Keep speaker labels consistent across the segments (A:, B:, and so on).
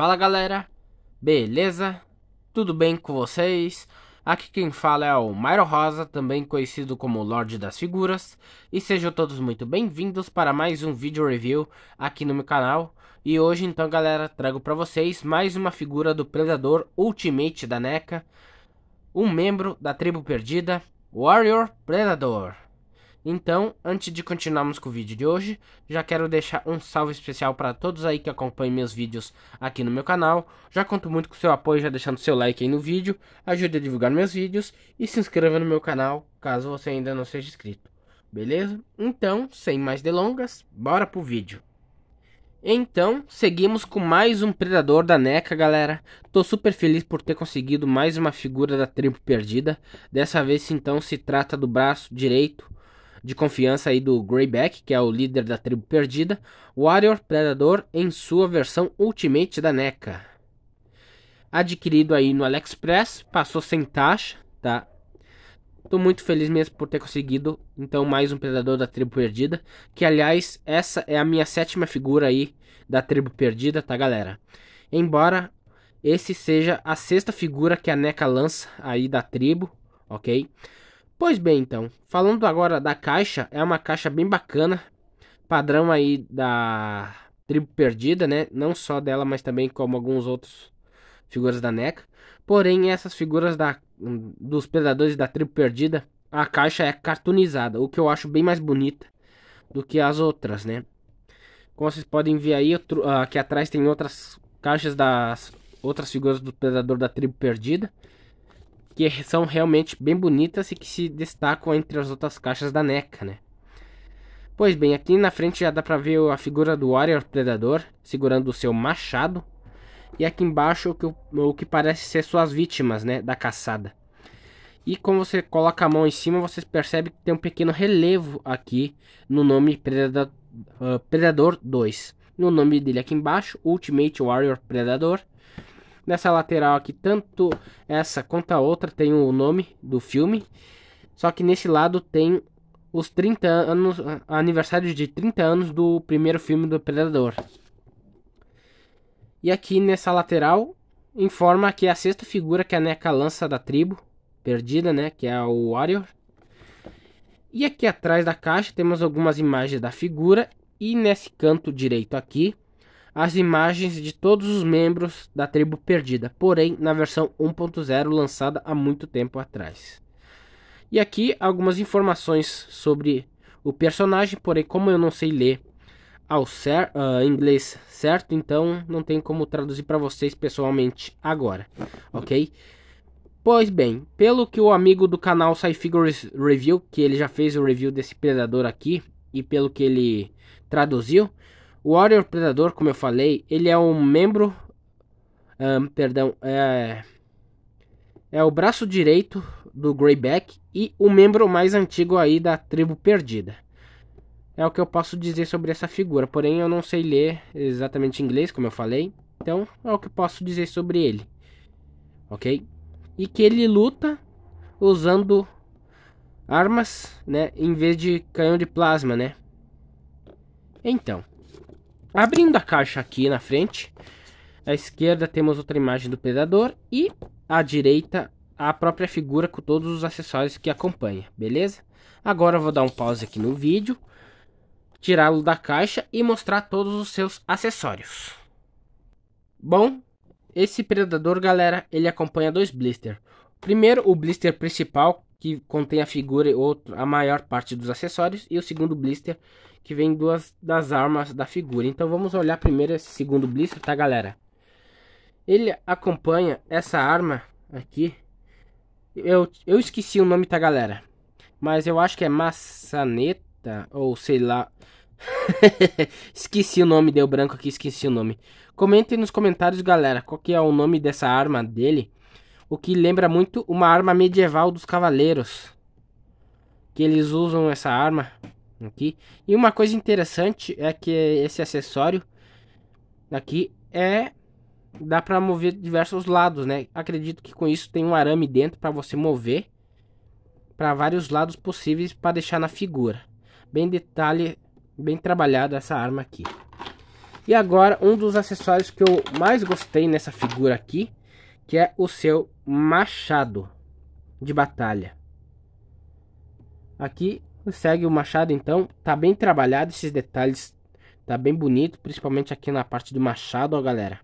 A: Fala galera, beleza? Tudo bem com vocês? Aqui quem fala é o Mairo Rosa, também conhecido como Lorde das Figuras, e sejam todos muito bem-vindos para mais um vídeo review aqui no meu canal. E hoje então galera, trago para vocês mais uma figura do Predador Ultimate da NECA, um membro da tribo perdida, Warrior Predador. Então, antes de continuarmos com o vídeo de hoje, já quero deixar um salve especial para todos aí que acompanham meus vídeos aqui no meu canal. Já conto muito com seu apoio, já deixando seu like aí no vídeo, ajude a divulgar meus vídeos e se inscreva no meu canal, caso você ainda não seja inscrito. Beleza? Então, sem mais delongas, bora pro vídeo. Então, seguimos com mais um Predador da NECA, galera. Tô super feliz por ter conseguido mais uma figura da tribo perdida. Dessa vez, então, se trata do braço direito de confiança aí do Greyback, que é o líder da tribo perdida, Warrior Predador em sua versão Ultimate da NECA. Adquirido aí no AliExpress, passou sem taxa, tá? Tô muito feliz mesmo por ter conseguido, então, mais um Predador da Tribo Perdida. Que, aliás, essa é a minha sétima figura aí da Tribo Perdida, tá, galera? Embora esse seja a sexta figura que a NECA lança aí da tribo, ok? Pois bem, então, falando agora da caixa, é uma caixa bem bacana, padrão aí da Tribo Perdida, né? Não só dela, mas também como alguns outros figuras da NECA. Porém, essas figuras da, hum, dos predadores da Tribo Perdida, a caixa é cartoonizada, o que eu acho bem mais bonita do que as outras, né? Como vocês podem ver aí, ah, aqui atrás tem outras caixas das outras figuras do Predador da Tribo Perdida que são realmente bem bonitas e que se destacam entre as outras caixas da NECA, né? Pois bem, aqui na frente já dá pra ver a figura do Warrior Predador segurando o seu machado. E aqui embaixo o que, o que parece ser suas vítimas, né, da caçada. E como você coloca a mão em cima, você percebe que tem um pequeno relevo aqui no nome Predador, uh, Predador 2. No nome dele aqui embaixo, Ultimate Warrior Predador. Nessa lateral aqui, tanto essa quanto a outra tem o nome do filme. Só que nesse lado tem os 30 anos, aniversário de 30 anos do primeiro filme do Predador. E aqui nessa lateral informa que a sexta figura que a NECA lança da tribo perdida, né, que é o Warrior. E aqui atrás da caixa temos algumas imagens da figura e nesse canto direito aqui as imagens de todos os membros da tribo perdida, porém na versão 1.0 lançada há muito tempo atrás. E aqui algumas informações sobre o personagem, porém como eu não sei ler ao cer uh, inglês certo, então não tem como traduzir para vocês pessoalmente agora, ok? Pois bem, pelo que o amigo do canal SciFigures Review, que ele já fez o review desse predador aqui, e pelo que ele traduziu, o Warrior Predador, como eu falei, ele é um membro. Um, perdão, é. É o braço direito do Greyback e o membro mais antigo aí da tribo perdida. É o que eu posso dizer sobre essa figura, porém eu não sei ler exatamente em inglês, como eu falei. Então é o que eu posso dizer sobre ele. Ok? E que ele luta usando armas, né, em vez de canhão de plasma, né? Então, Abrindo a caixa aqui na frente, à esquerda temos outra imagem do predador e à direita a própria figura com todos os acessórios que acompanha, beleza? Agora eu vou dar um pause aqui no vídeo, tirá-lo da caixa e mostrar todos os seus acessórios. Bom, esse predador, galera, ele acompanha dois blisters. Primeiro, o blister principal, que contém a figura e outro, a maior parte dos acessórios, e o segundo blister, que vem duas das armas da figura. Então vamos olhar primeiro esse segundo blister, tá galera? Ele acompanha essa arma aqui. Eu, eu esqueci o nome, tá galera? Mas eu acho que é maçaneta ou sei lá. esqueci o nome, deu branco aqui, esqueci o nome. Comentem nos comentários, galera, qual que é o nome dessa arma dele. O que lembra muito uma arma medieval dos cavaleiros. Que eles usam essa arma aqui. E uma coisa interessante é que esse acessório aqui é dá para mover diversos lados, né? Acredito que com isso tem um arame dentro para você mover para vários lados possíveis para deixar na figura. Bem detalhe, bem trabalhada essa arma aqui. E agora um dos acessórios que eu mais gostei nessa figura aqui, que é o seu machado de batalha. Aqui Segue o machado então, tá bem trabalhado esses detalhes, tá bem bonito, principalmente aqui na parte do machado, ó galera.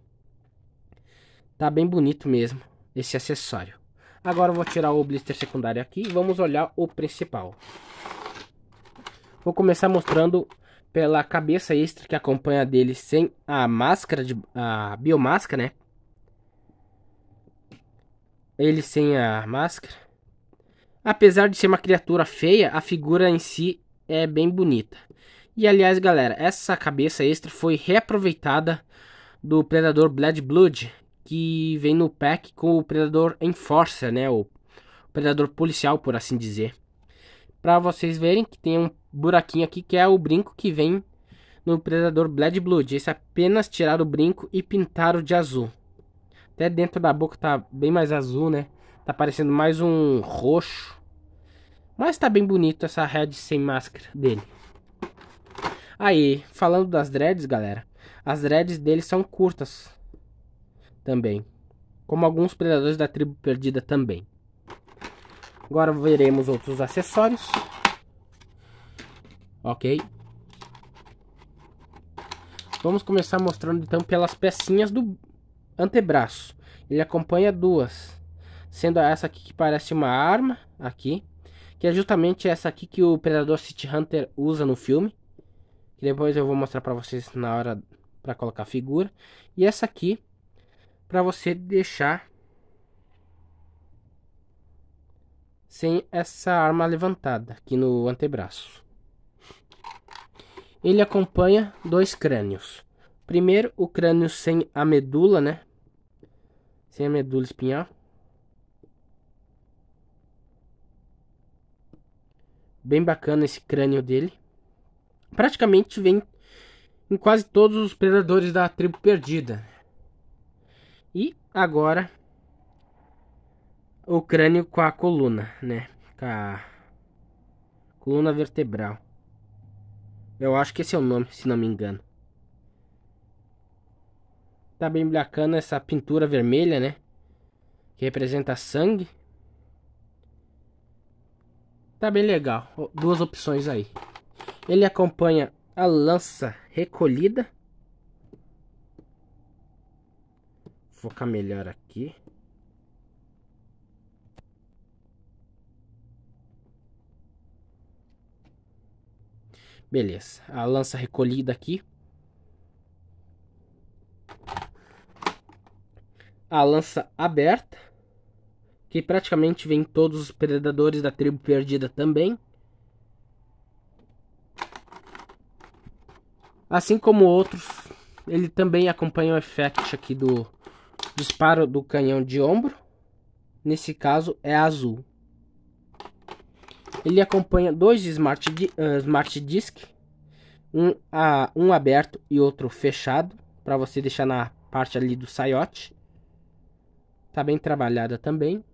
A: Tá bem bonito mesmo esse acessório. Agora vou tirar o blister secundário aqui e vamos olhar o principal. Vou começar mostrando pela cabeça extra que acompanha dele sem a máscara, de, a biomáscara, né? Ele sem a máscara. Apesar de ser uma criatura feia, a figura em si é bem bonita. E aliás, galera, essa cabeça extra foi reaproveitada do Predador Blood Blood, que vem no pack com o Predador Enforcer, né? O Predador policial, por assim dizer. Para vocês verem que tem um buraquinho aqui que é o brinco que vem no Predador Blood Blood. Esse é apenas tirar o brinco e pintar o de azul. Até dentro da boca tá bem mais azul, né? Tá parecendo mais um roxo. Mas tá bem bonito essa head sem máscara dele. Aí, falando das dreads, galera. As dreads dele são curtas. Também. Como alguns predadores da tribo perdida também. Agora veremos outros acessórios. Ok. Vamos começar mostrando então pelas pecinhas do antebraço. Ele acompanha duas. Sendo essa aqui que parece uma arma, aqui. Que é justamente essa aqui que o Predador City Hunter usa no filme. Que depois eu vou mostrar pra vocês na hora pra colocar a figura. E essa aqui, pra você deixar sem essa arma levantada aqui no antebraço. Ele acompanha dois crânios. Primeiro, o crânio sem a medula, né? Sem a medula espinhal. Bem bacana esse crânio dele. Praticamente vem em quase todos os predadores da tribo perdida. E agora o crânio com a coluna, né? Com a coluna vertebral. Eu acho que esse é o nome, se não me engano. Tá bem bacana essa pintura vermelha, né? Que representa sangue. Tá bem legal. Duas opções aí. Ele acompanha a lança recolhida. Focar melhor aqui. Beleza, a lança recolhida aqui. A lança aberta que praticamente vem todos os predadores da tribo perdida também. Assim como outros, ele também acompanha o effect aqui do disparo do canhão de ombro. Nesse caso é azul. Ele acompanha dois smart, uh, smart um, um aberto e outro fechado, para você deixar na parte ali do saiote. Tá bem trabalhada também.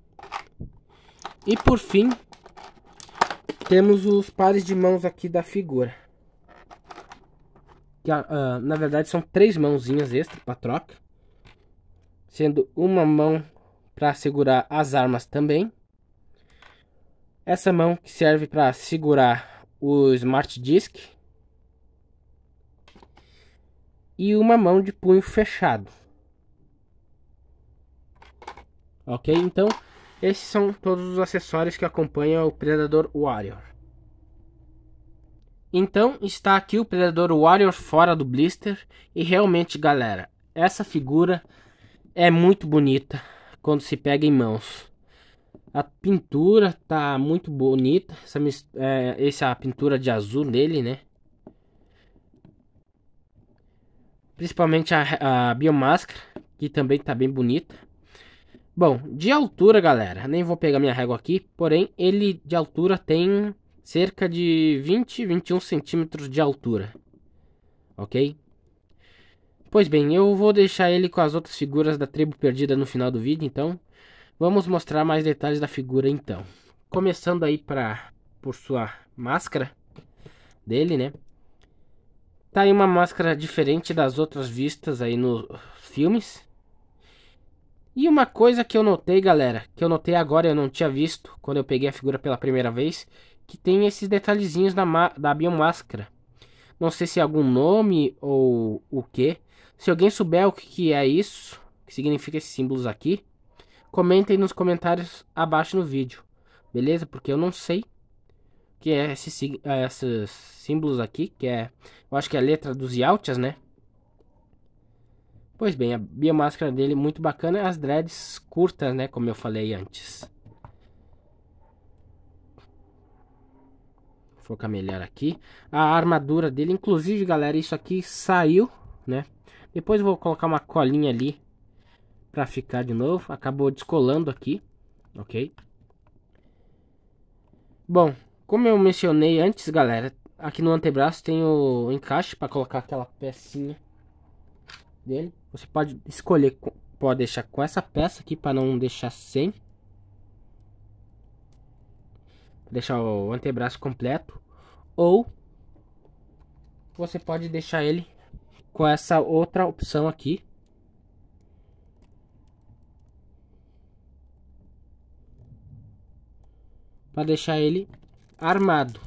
A: E por fim, temos os pares de mãos aqui da figura. Que, uh, na verdade, são três mãozinhas extra para troca. Sendo uma mão para segurar as armas também. Essa mão que serve para segurar o Smart Disk. E uma mão de punho fechado. Ok? Então, esses são todos os acessórios que acompanham o Predador Warrior. Então está aqui o Predador Warrior fora do blister e realmente galera, essa figura é muito bonita quando se pega em mãos. A pintura tá muito bonita, essa, é, essa pintura de azul nele, né? Principalmente a, a biomáscara, que também tá bem bonita. Bom, de altura, galera, nem vou pegar minha régua aqui, porém, ele de altura tem cerca de 20, 21 centímetros de altura, ok? Pois bem, eu vou deixar ele com as outras figuras da tribo perdida no final do vídeo, então vamos mostrar mais detalhes da figura então. Começando aí pra, por sua máscara dele, né? Tá aí uma máscara diferente das outras vistas aí nos filmes. E uma coisa que eu notei, galera, que eu notei agora, eu não tinha visto quando eu peguei a figura pela primeira vez, que tem esses detalhezinhos da, da biomáscara. Não sei se é algum nome ou o que. Se alguém souber o que é isso, que significa esses símbolos aqui, comentem nos comentários abaixo no vídeo, beleza? Porque eu não sei o que é esses, é, esses símbolos aqui, que é, eu acho que é a letra dos Yautias, né? Pois bem, a biomáscara dele é muito bacana. As dreads curtas, né? Como eu falei antes. Focar melhor aqui. A armadura dele, inclusive, galera, isso aqui saiu, né? Depois eu vou colocar uma colinha ali pra ficar de novo. Acabou descolando aqui, ok? Bom, como eu mencionei antes, galera, aqui no antebraço tem o encaixe para colocar aquela pecinha dele. Você pode escolher, pode deixar com essa peça aqui para não deixar sem. Deixar o antebraço completo. Ou você pode deixar ele com essa outra opção aqui. Para deixar ele armado.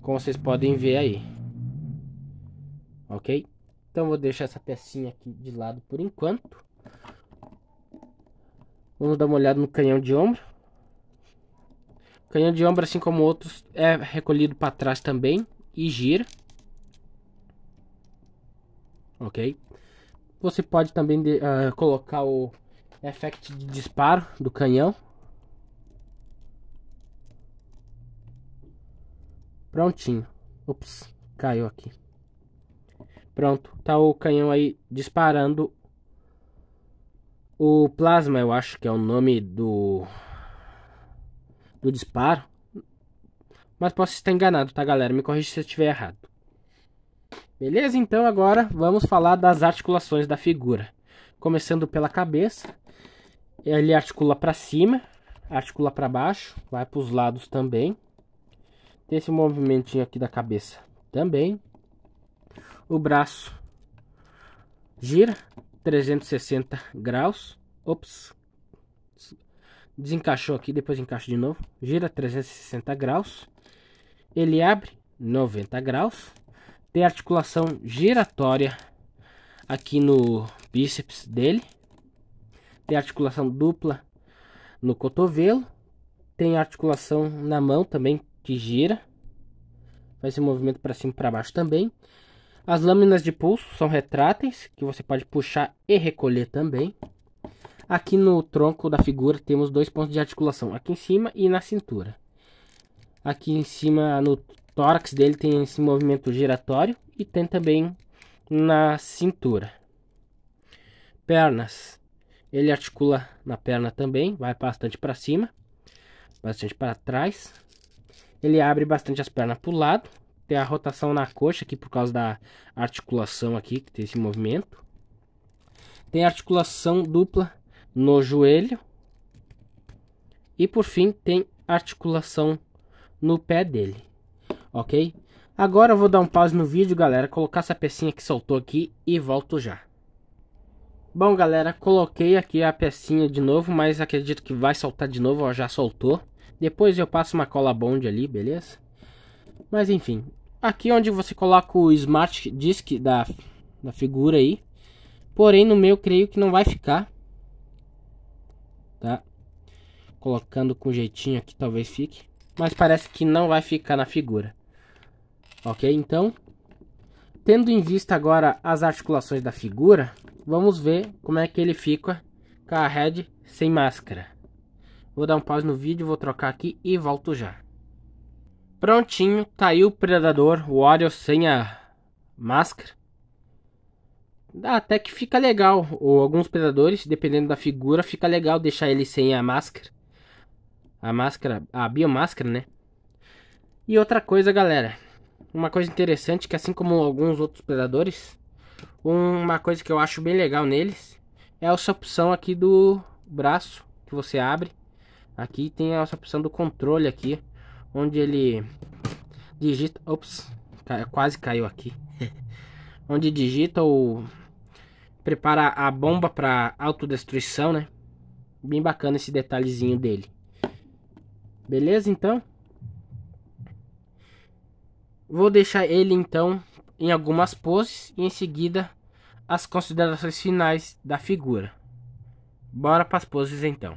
A: Como vocês podem ver aí. Ok? Então vou deixar essa pecinha aqui de lado por enquanto. Vamos dar uma olhada no canhão de ombro. O canhão de ombro, assim como outros, é recolhido para trás também e gira. Ok. Você pode também de, uh, colocar o effect de disparo do canhão. Prontinho. Ops, caiu aqui. Pronto, tá o canhão aí disparando o plasma, eu acho que é o nome do do disparo. Mas posso estar enganado, tá galera? Me corrija se eu estiver errado. Beleza? Então agora vamos falar das articulações da figura. Começando pela cabeça. Ele articula para cima, articula para baixo, vai para os lados também. Tem esse movimentinho aqui da cabeça também o braço gira 360 graus. Ops, desencaixou aqui, depois encaixa de novo. Gira 360 graus. Ele abre 90 graus. Tem articulação giratória aqui no bíceps dele. Tem articulação dupla no cotovelo. Tem articulação na mão também que gira. Faz esse movimento para cima e para baixo também. As lâminas de pulso são retráteis, que você pode puxar e recolher também. Aqui no tronco da figura temos dois pontos de articulação, aqui em cima e na cintura. Aqui em cima, no tórax dele, tem esse movimento giratório e tem também na cintura. Pernas. Ele articula na perna também, vai bastante para cima, bastante para trás. Ele abre bastante as pernas para o lado ter a rotação na coxa aqui por causa da articulação aqui, que tem esse movimento. Tem articulação dupla no joelho. E por fim tem articulação no pé dele, ok? Agora eu vou dar um pause no vídeo, galera, colocar essa pecinha que soltou aqui e volto já. Bom, galera, coloquei aqui a pecinha de novo, mas acredito que vai soltar de novo, ó, já soltou. Depois eu passo uma cola bond ali, beleza? Mas enfim, Aqui é onde você coloca o Smart Disk da, da figura aí. Porém, no meu creio que não vai ficar. Tá? Colocando com jeitinho aqui talvez fique. Mas parece que não vai ficar na figura. Ok, então... Tendo em vista agora as articulações da figura, vamos ver como é que ele fica com a head sem máscara. Vou dar um pause no vídeo, vou trocar aqui e volto já. Prontinho, tá aí o Predador, o sem a máscara. Dá até que fica legal. Ou alguns predadores, dependendo da figura, fica legal deixar ele sem a máscara. A máscara, a biomáscara, né? E outra coisa, galera. Uma coisa interessante que assim como alguns outros predadores, uma coisa que eu acho bem legal neles é essa opção aqui do braço que você abre. Aqui tem a opção do controle aqui onde ele digita. Ops, quase caiu aqui. onde digita ou prepara a bomba para autodestruição, né? Bem bacana esse detalhezinho dele. Beleza, então? Vou deixar ele, então, em algumas poses e em seguida as considerações finais da figura. Bora para as poses, então.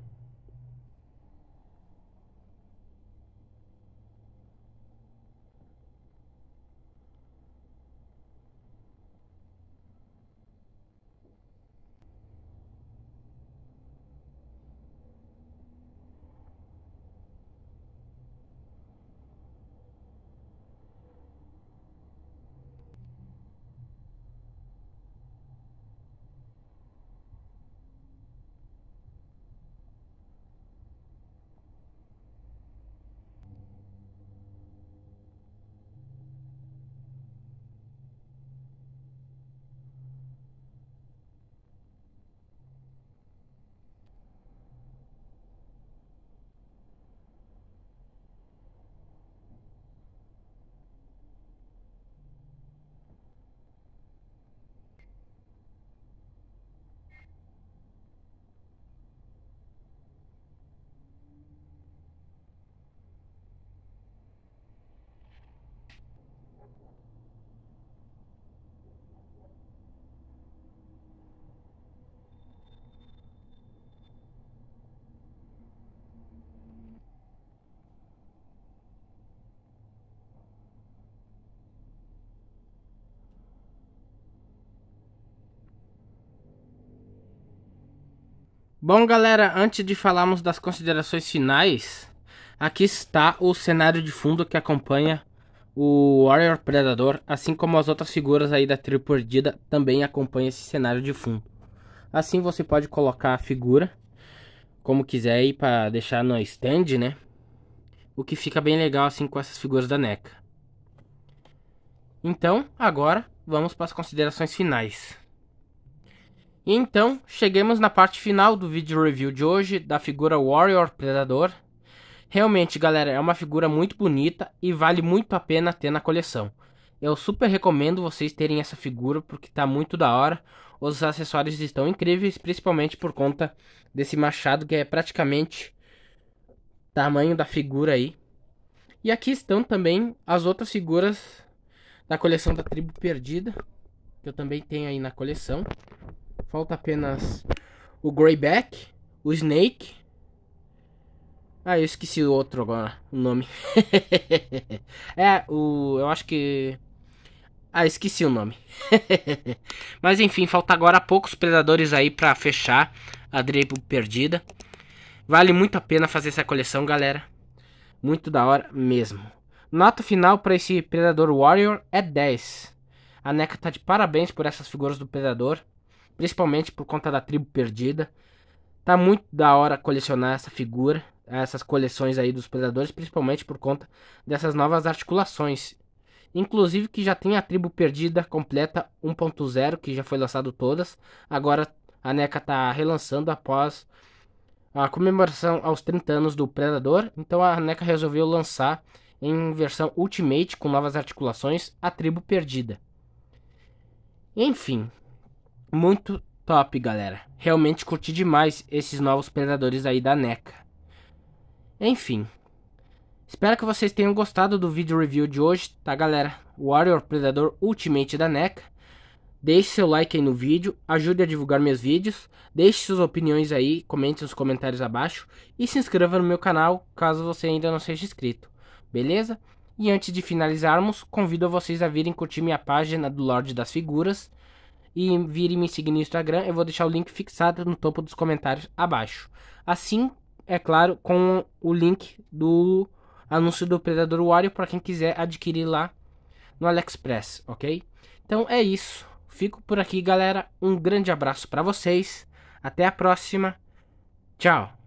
A: Bom, galera, antes de falarmos das considerações finais, aqui está o cenário de fundo que acompanha o Warrior Predador, assim como as outras figuras aí da tribo perdida também acompanha esse cenário de fundo. Assim você pode colocar a figura como quiser aí para deixar no stand, né? O que fica bem legal assim com essas figuras da NECA. Então, agora vamos para as considerações finais então, chegamos na parte final do vídeo review de hoje da figura Warrior Predador. Realmente, galera, é uma figura muito bonita e vale muito a pena ter na coleção. Eu super recomendo vocês terem essa figura porque está muito da hora. Os acessórios estão incríveis, principalmente por conta desse machado que é praticamente tamanho da figura aí. E aqui estão também as outras figuras da coleção da Tribo Perdida, que eu também tenho aí na coleção. Falta apenas o Greyback, o Snake. Ah, eu esqueci o outro agora, o nome. é, o. Eu acho que. Ah, esqueci o nome. Mas enfim, falta agora poucos predadores aí para fechar a Drape perdida. Vale muito a pena fazer essa coleção, galera. Muito da hora mesmo. Nota final para esse Predador Warrior é 10. A NECA tá de parabéns por essas figuras do Predador principalmente por conta da tribo perdida. Tá muito da hora colecionar essa figura, essas coleções aí dos predadores, principalmente por conta dessas novas articulações. Inclusive que já tem a tribo perdida completa 1.0, que já foi lançado todas. Agora a NECA tá relançando após a comemoração aos 30 anos do Predador. Então a NECA resolveu lançar em versão Ultimate com novas articulações a tribo perdida. Enfim, muito top, galera. Realmente curti demais esses novos predadores aí da NECA. Enfim. Espero que vocês tenham gostado do vídeo review de hoje, tá galera? Warrior Predador Ultimate da NECA. Deixe seu like aí no vídeo, ajude a divulgar meus vídeos, deixe suas opiniões aí, comente nos comentários abaixo e se inscreva no meu canal caso você ainda não seja inscrito, beleza? E antes de finalizarmos, convido vocês a virem curtir minha página do Lorde das Figuras, e vire me seguir no Instagram. Eu vou deixar o link fixado no topo dos comentários abaixo. Assim, é claro, com o link do anúncio do Predador Wario para quem quiser adquirir lá no AliExpress, ok? Então é isso. Fico por aqui, galera. Um grande abraço para vocês. Até a próxima. Tchau.